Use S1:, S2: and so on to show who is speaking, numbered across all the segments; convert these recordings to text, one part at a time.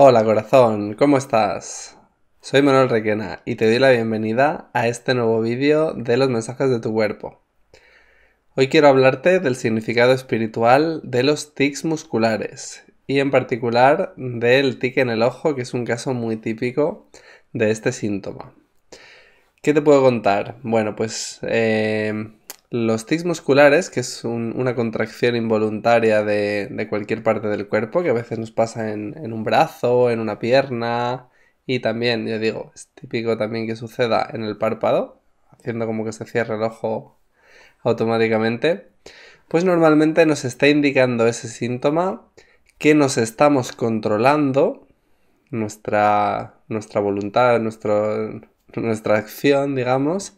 S1: Hola corazón, ¿cómo estás? Soy Manuel Requena y te doy la bienvenida a este nuevo vídeo de los mensajes de tu cuerpo. Hoy quiero hablarte del significado espiritual de los tics musculares y en particular del tic en el ojo que es un caso muy típico de este síntoma. ¿Qué te puedo contar? Bueno, pues eh, los tics musculares, que es una contracción involuntaria de, cualquier parte del cuerpo, que a veces nos pasa en, un brazo, en una pierna, y también, yo digo, es típico también que suceda en el párpado, haciendo como que se cierre el ojo automáticamente, pues normalmente nos está indicando ese síntoma que nos estamos controlando nuestra, nuestra voluntad, nuestra acción, digamos,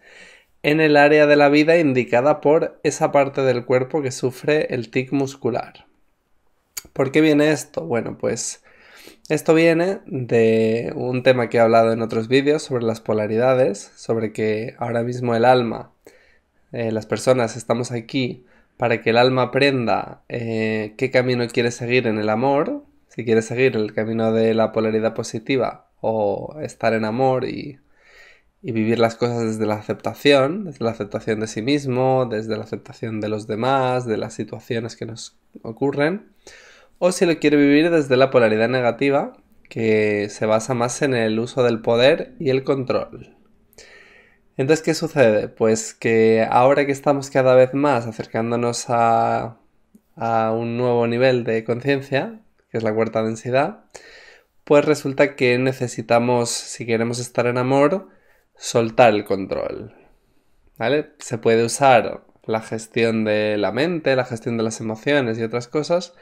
S1: en el área de la vida indicada por esa parte del cuerpo que sufre el tic muscular. ¿Por qué viene esto? Bueno, pues esto viene de un tema que he hablado en otros vídeos sobre las polaridades, sobre que ahora mismo el alma, eh, las personas estamos aquí para que el alma aprenda eh, qué camino quiere seguir en el amor, si quiere seguir el camino de la polaridad positiva o estar en amor y y vivir las cosas desde la aceptación, desde la aceptación de sí mismo, desde la aceptación de los demás, de las situaciones que nos ocurren, o si lo quiere vivir desde la polaridad negativa, que se basa más en el uso del poder y el control. Entonces, ¿qué sucede? Pues que ahora que estamos cada vez más acercándonos a, a un nuevo nivel de conciencia, que es la cuarta densidad, pues resulta que necesitamos, si queremos estar en amor, soltar el control. ¿Vale? Se puede usar la gestión de la mente, la gestión de las emociones y otras cosas,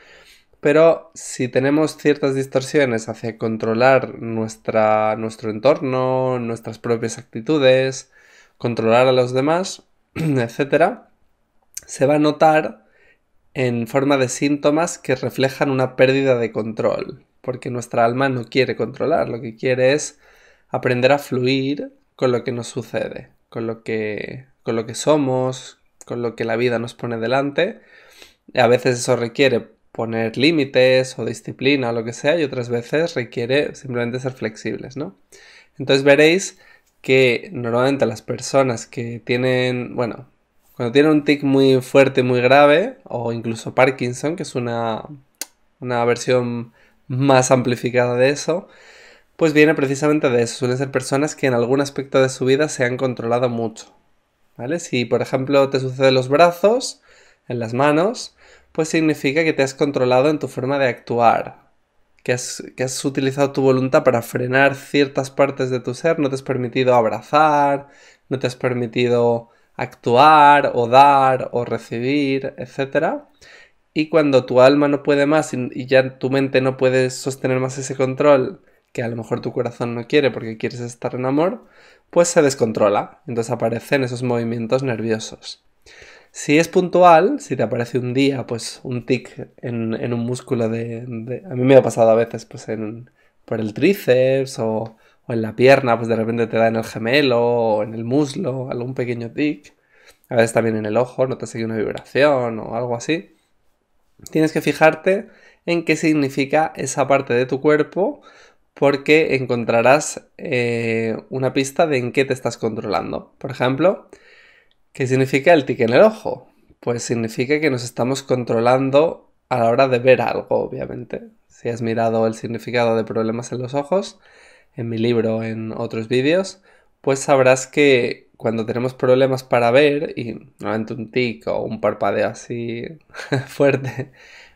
S1: pero si tenemos ciertas distorsiones hacia controlar nuestra, nuestro entorno, nuestras propias actitudes, controlar a los demás, etc., se va a notar en forma de síntomas que reflejan una pérdida de control, porque nuestra alma no quiere controlar, lo que quiere es aprender a fluir con lo que nos sucede, con lo que, con lo que somos, con lo que la vida nos pone delante. A veces eso requiere poner límites o disciplina o lo que sea y otras veces requiere simplemente ser flexibles, ¿no? Entonces veréis que normalmente las personas que tienen, bueno, cuando tienen un tic muy fuerte, muy grave, o incluso Parkinson, que es una, una versión más amplificada de eso, pues viene precisamente de eso. Suelen ser personas que en algún aspecto de su vida se han controlado mucho. ¿Vale? Si, por ejemplo, te sucede los brazos, en las manos, pues significa que te has controlado en tu forma de actuar. Que has, que has utilizado tu voluntad para frenar ciertas partes de tu ser. No te has permitido abrazar, no te has permitido actuar o dar o recibir, etc. Y cuando tu alma no puede más y ya tu mente no puede sostener más ese control que a lo mejor tu corazón no quiere porque quieres estar en amor, pues se descontrola. Entonces aparecen esos movimientos nerviosos. Si es puntual, si te aparece un día, pues un tic en, un músculo de, A mí me ha pasado a veces, pues en, por el tríceps o, o, en la pierna, pues de repente te da en el gemelo o en el muslo, algún pequeño tic. A veces también en el ojo, no te sigue una vibración o algo así. Tienes que fijarte en qué significa esa parte de tu cuerpo porque encontrarás eh, una pista de en qué te estás controlando. Por ejemplo, ¿qué significa el tic en el ojo? Pues significa que nos estamos controlando a la hora de ver algo, obviamente. Si has mirado el significado de problemas en los ojos, en mi libro, en otros vídeos, pues sabrás que cuando tenemos problemas para ver, y normalmente un tic o un parpadeo así fuerte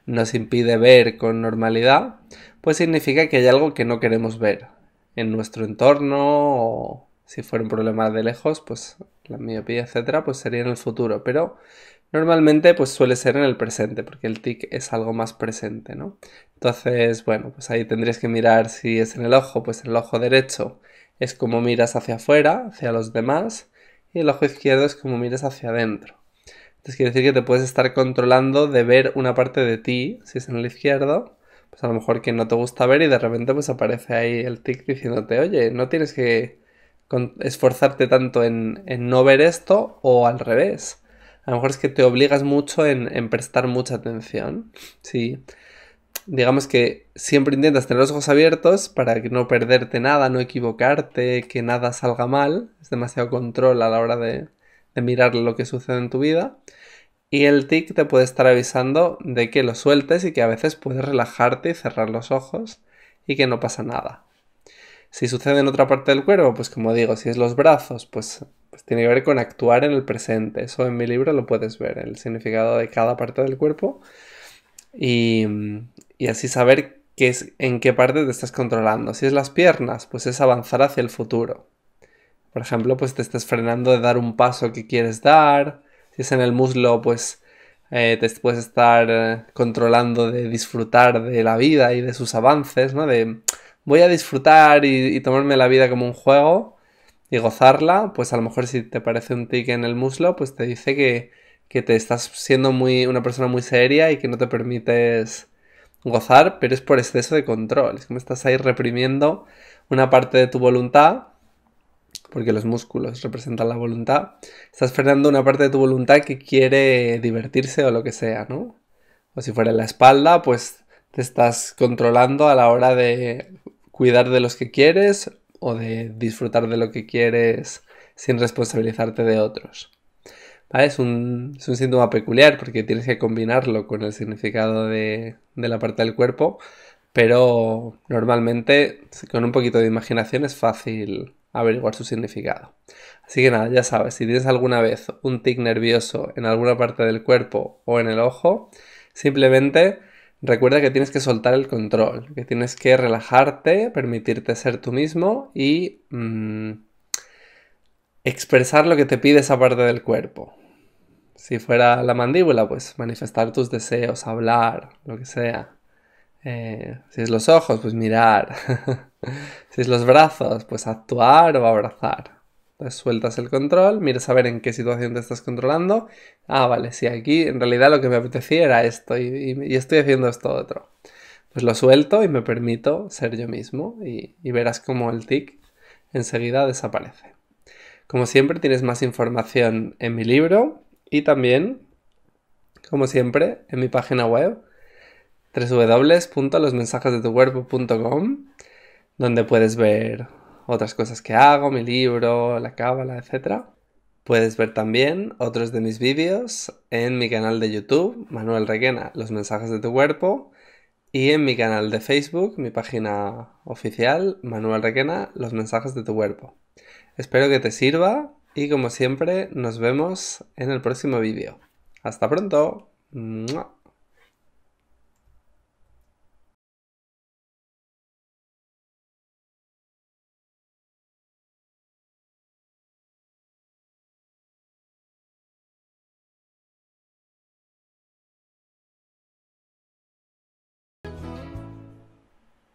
S1: nos impide ver con normalidad, pues significa que hay algo que no queremos ver en nuestro entorno o si fuera un problema de lejos, pues la miopía, etcétera, pues sería en el futuro, pero normalmente pues suele ser en el presente, porque el tic es algo más presente, ¿no? Entonces, bueno, pues ahí tendrías que mirar si es en el ojo, pues en el ojo derecho es como miras hacia afuera, hacia los demás, y el ojo izquierdo es como miras hacia adentro. Entonces quiere decir que te puedes estar controlando de ver una parte de ti, si es en el izquierdo, pues a lo mejor que no te gusta ver y de repente pues aparece ahí el tic diciéndote, oye, no tienes que esforzarte tanto en, no ver esto o al revés. A lo mejor es que te obligas mucho en, prestar mucha atención. Sí digamos que siempre intentas tener los ojos abiertos para no perderte nada, no equivocarte, que nada salga mal. Es demasiado control a la hora de mirar lo que sucede en tu vida. Y el tic te puede estar avisando de que lo sueltes y que a veces puedes relajarte y cerrar los ojos y que no pasa nada. Si sucede en otra parte del cuerpo, pues como digo, si es los brazos, pues, pues tiene que ver con actuar en el presente. Eso en mi libro lo puedes ver, el significado de cada parte del cuerpo. Y, así saber qué es, en qué parte te estás controlando. Si es las piernas, pues es avanzar hacia el futuro. Por ejemplo, pues te estás frenando de dar un paso que quieres dar si es en el muslo, pues eh, te puedes estar eh, controlando de disfrutar de la vida y de sus avances, ¿no? De voy a disfrutar y, tomarme la vida como un juego y gozarla, pues a lo mejor si te parece un tique en el muslo, pues te dice que, que te estás siendo muy, una persona muy seria y que no te permites gozar, pero es por exceso de control. Es como estás ahí reprimiendo una parte de tu voluntad porque los músculos representan la voluntad, estás frenando una parte de tu voluntad que quiere divertirse o lo que sea, ¿no? O si fuera la espalda, pues te estás controlando a la hora de cuidar de los que quieres o de disfrutar de lo que quieres sin responsabilizarte de otros. ¿Vale? Es, un, síntoma peculiar porque tienes que combinarlo con el significado de, de la parte del cuerpo, pero normalmente con un poquito de imaginación es fácil averiguar su significado. Así que nada, ya sabes, si tienes alguna vez un tic nervioso en alguna parte del cuerpo o en el ojo, simplemente recuerda que tienes que soltar el control, que tienes que relajarte, permitirte ser tú mismo y mm, expresar lo que te pide esa parte del cuerpo. Si fuera la mandíbula, pues manifestar tus deseos, hablar, lo que sea. Eh, si es los ojos, pues mirar. si es los brazos, pues actuar o abrazar. pues sueltas el control, miras a ver en qué situación te estás controlando. Ah, vale, si aquí en realidad lo que me apetecía era esto y, estoy haciendo esto otro. Pues lo suelto y me permito ser yo mismo y, y verás cómo el tic enseguida desaparece. Como siempre tienes más información en mi libro y también, como siempre, en mi página web cuerpo.com donde puedes ver otras cosas que hago, mi libro, la cábala, etc. Puedes ver también otros de mis vídeos en mi canal de YouTube, Manuel Requena, Los mensajes de tu cuerpo, y en mi canal de Facebook, mi página oficial, Manuel Requena, Los mensajes de tu cuerpo. Espero que te sirva y como siempre nos vemos en el próximo vídeo. Hasta pronto.